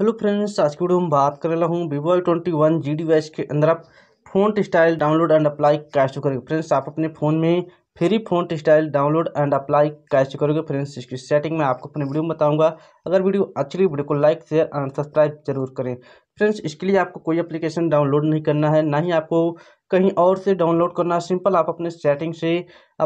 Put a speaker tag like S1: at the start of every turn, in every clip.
S1: hello friends आज की video में बात कर रहा हूँ Vivo I twenty one G device के अंदर आप phone style download and apply कैसे करोगे फ्रेंड्स आप अपने फ़ोन में free phone style download and apply कैसे करोगे फ्रेंड्स इसकी सेटिंग में आपको अपने वीडियो में बताऊंगा अगर वीडियो अच्छी वीडियो को लाइक शेयर एंड सब्सक्राइब जरूर करें फ्रेंड्स इसके लिए आपको कोई अप्लीकेशन डाउनलोड नहीं करना है ना ही आपको कहीं और से डाउनलोड करना सिंपल आप अपने सेटिंग से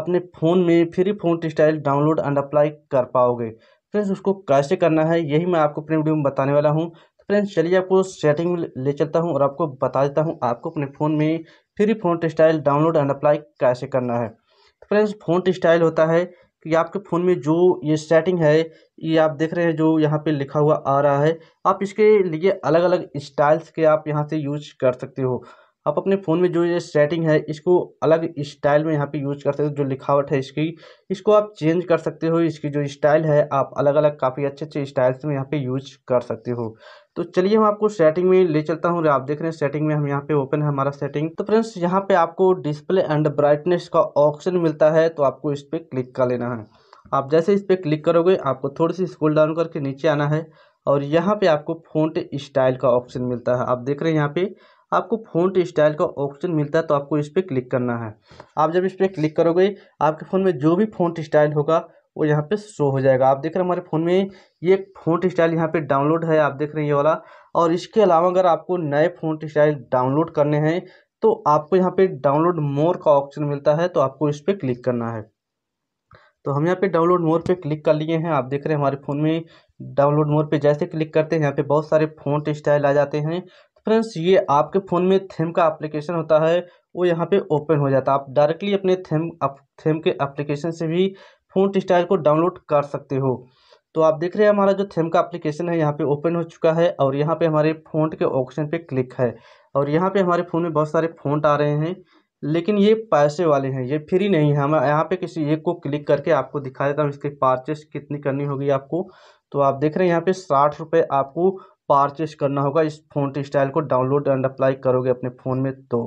S1: अपने फ़ोन में free phone style download and apply कर पाओगे फ्रेंड्स उसको कैसे करना है यही मैं आपको अपने वीडियो में बताने वाला हूँ तो फ्रेंड्स चलिए आपको सेटिंग में ले चलता हूँ और आपको बता देता हूँ आपको अपने फ़ोन में free font style download and apply कैसे करना है तो फ्रेंड्स फ़ॉन्ट स्टाइल होता है कि आपके फ़ोन में जो ये सेटिंग है ये आप देख रहे हैं जो यहाँ पे लिखा हुआ आ रहा है आप इसके लिए अलग अलग स्टाइल्स के आप यहाँ से यूज कर सकते हो आप अपने फ़ोन में जो ये सेटिंग है इसको अलग स्टाइल में यहाँ पे यूज कर सकते हो जो लिखावट है इसकी इसको आप चेंज कर सकते हो इसकी जो स्टाइल है आप अलग अलग काफ़ी अच्छे अच्छे स्टाइल्स में यहाँ पे यूज कर सकते हो तो चलिए हम आपको सेटिंग में ले चलता हूँ आप देख रहे हैं सेटिंग में हम यहाँ पे ओपन है हमारा सेटिंग तो फ्रेंड्स यहाँ पर आपको डिस्प्ले एंड ब्राइटनेस का ऑप्शन मिलता है तो आपको इस पर क्लिक कर लेना है आप जैसे इस पर क्लिक करोगे आपको थोड़ी सी स्कूल डाउन करके नीचे आना है और यहाँ पे आपको फोन स्टाइल का ऑप्शन मिलता है आप देख रहे हैं यहाँ पे आपको फ़ॉन्ट स्टाइल का ऑप्शन मिलता है तो आपको इस पर क्लिक करना है आप जब इस पर क्लिक करोगे आपके फ़ोन में जो भी फ़ॉन्ट स्टाइल होगा वो यहाँ पे शो हो जाएगा आप देख रहे हैं हमारे फ़ोन में ये फ़ॉन्ट स्टाइल यहाँ पे डाउनलोड है आप देख रहे हैं ये वाला और इसके अलावा अगर आपको नए फ़ॉन्ट स्टाइल डाउनलोड करने हैं तो आपको यहाँ पे डाउनलोड मोर का ऑप्शन मिलता है तो आपको इस पर क्लिक करना है तो हम यहाँ पे डाउनलोड मोर पे क्लिक कर लिए हैं आप देख रहे हैं हमारे फ़ोन में डाउनलोड मोर पे जैसे क्लिक करते हैं यहाँ पे बहुत सारे फ़ॉन्ट स्टाइल आ जाते हैं फ्रेंड्स ये आपके फ़ोन में थेम का एप्लीकेशन होता है वो यहाँ पे ओपन हो जाता है आप डायरेक्टली अपने थेम अप थेम के एप्लीकेशन से भी फ़ॉन्ट स्टाइल को डाउनलोड कर सकते हो तो आप देख रहे हैं हमारा जो थेम का एप्लीकेशन है यहाँ पे ओपन हो चुका है और यहाँ पे हमारे फ़ॉन्ट के ऑप्शन पे क्लिक है और यहाँ पे हमारे फ़ोन में बहुत सारे फ़ॉन्ट आ रहे हैं लेकिन ये पैसे वाले हैं ये फ्री नहीं है हम यहाँ पे किसी एक को क्लिक करके आपको दिखा देता हूँ इसकी पार्चेस कितनी करनी होगी आपको तो आप देख रहे हैं यहाँ पे साठ रुपये आपको पार्चेस करना होगा इस फोन स्टाइल को डाउनलोड एंड अप्लाई करोगे अपने फ़ोन में तो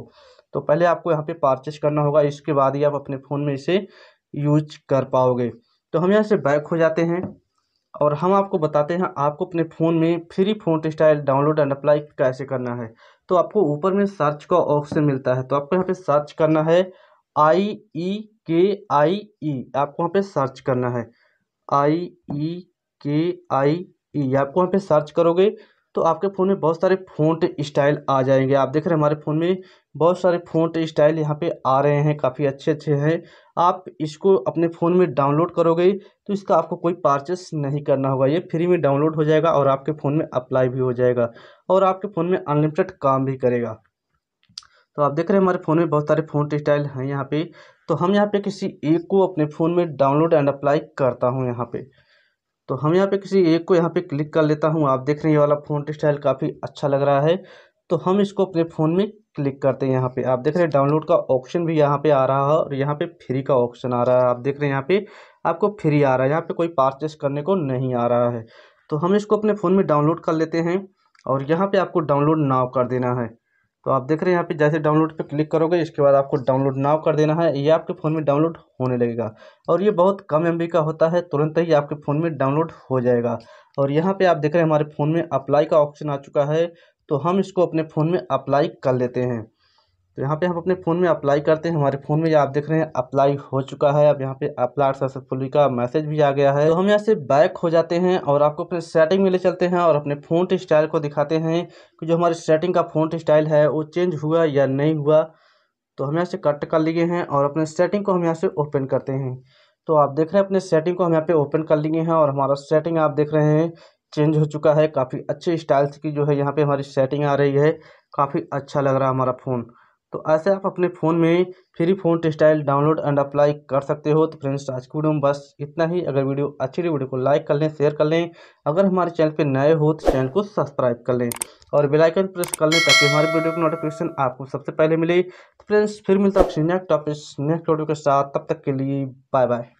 S1: तो पहले आपको यहाँ पे पार्चेस करना होगा इसके बाद ही आप अपने फ़ोन में इसे यूज कर पाओगे तो हम यहाँ से बैक हो जाते हैं और हम आपको बताते हैं आपको अपने फ़ोन में free phone style download and apply कैसे करना है तो आपको ऊपर में सर्च का ऑप्शन मिलता है तो आपको यहाँ पर सर्च करना है आई ई के आई ई आपको यहाँ पर सर्च करना है आई ई के आई ये आप वहाँ पे सर्च करोगे तो आपके फ़ोन में बहुत सारे फ़ोन स्टाइल आ जाएंगे आप देख रहे हैं हमारे फ़ोन में बहुत सारे फोन स्टाइल यहाँ पे आ रहे हैं काफ़ी अच्छे अच्छे हैं आप इसको अपने फ़ोन में डाउनलोड करोगे तो इसका आपको कोई पार्चेस नहीं करना होगा ये फ्री में डाउनलोड हो जाएगा और आपके फ़ोन में अप्लाई भी हो जाएगा और आपके फ़ोन में अनलिमिटेड काम भी करेगा तो आप देख रहे हैं हमारे फ़ोन में बहुत सारे फ़ोन स्टाइल हैं यहाँ पे तो हम यहाँ पे किसी एक को अपने फ़ोन में डाउनलोड एंड अप्लाई करता हूँ यहाँ पे तो हम यहाँ पे किसी एक को यहाँ पे क्लिक कर लेता हूँ आप देख रहे हैं ये वाला फ़ॉन्ट स्टाइल काफ़ी अच्छा लग रहा है तो हम इसको अपने फ़ोन में क्लिक करते हैं यहाँ पे आप देख रहे हैं डाउनलोड का ऑप्शन भी यहाँ पे आ रहा है और यहाँ पे फ्री का ऑप्शन आ रहा है आप देख रहे हैं यहाँ पे आपको फ्री आ रहा है यहाँ पर कोई पार्चेस करने को नहीं आ रहा है तो हम इसको अपने फ़ोन में डाउनलोड कर लेते हैं और यहाँ पर आपको डाउनलोड नाव कर देना है तो आप देख रहे हैं यहाँ पे जैसे डाउनलोड पे क्लिक करोगे इसके बाद आपको डाउनलोड नाव कर देना है ये आपके फ़ोन में डाउनलोड होने लगेगा और ये बहुत कम एम का होता है तुरंत ही आपके फ़ोन में डाउनलोड हो जाएगा और यहाँ पे आप देख रहे हैं हमारे फ़ोन में अप्लाई का ऑप्शन आ चुका है तो हम इसको अपने फ़ोन में अप्लाई कर लेते हैं तो यहाँ पे हम अपने फ़ोन में अप्लाई करते हैं हमारे फ़ोन में आप देख रहे हैं अप्लाई हो चुका है अब यहाँ पे अप्लाई सक्सेसफुली का मैसेज भी आ गया है तो हम यहाँ से बैक हो जाते हैं और आपको अपने सेटिंग में ले चलते हैं और अपने फ़ोन स्टाइल को दिखाते हैं कि जो हमारे सेटिंग का फ़ोन स्टाइल है वो चेंज हुआ या नहीं हुआ तो हम यहाँ से कट कर लिए हैं और अपने सेटिंग को हम यहाँ से ओपन करते हैं तो आप देख रहे हैं अपने सेटिंग को हम यहाँ पे ओपन कर लिए हैं और हमारा सेटिंग आप देख रहे हैं चेंज हो चुका है काफ़ी अच्छे स्टाइल्स की जो है यहाँ पे हमारी सेटिंग आ रही है काफ़ी अच्छा लग रहा है हमारा फ़ोन तो ऐसे आप अपने फ़ोन में free phone style download and apply कर सकते हो तो फ्रेंड्स आज की वीडियो में बस इतना ही अगर वीडियो अच्छी रही वीडियो को लाइक कर लें शेयर कर लें अगर हमारे चैनल पर नए हो तो चैनल को सब्सक्राइब कर लें और बेलाइकन प्रेस कर लें ताकि हमारे वीडियो की नोटिफिकेशन आपको सबसे पहले मिले तो फ्रेंड्स फिर मिलता है नेक्स्ट टॉपिक नेक्स्ट वीडियो के साथ तब तक के लिए बाय बाय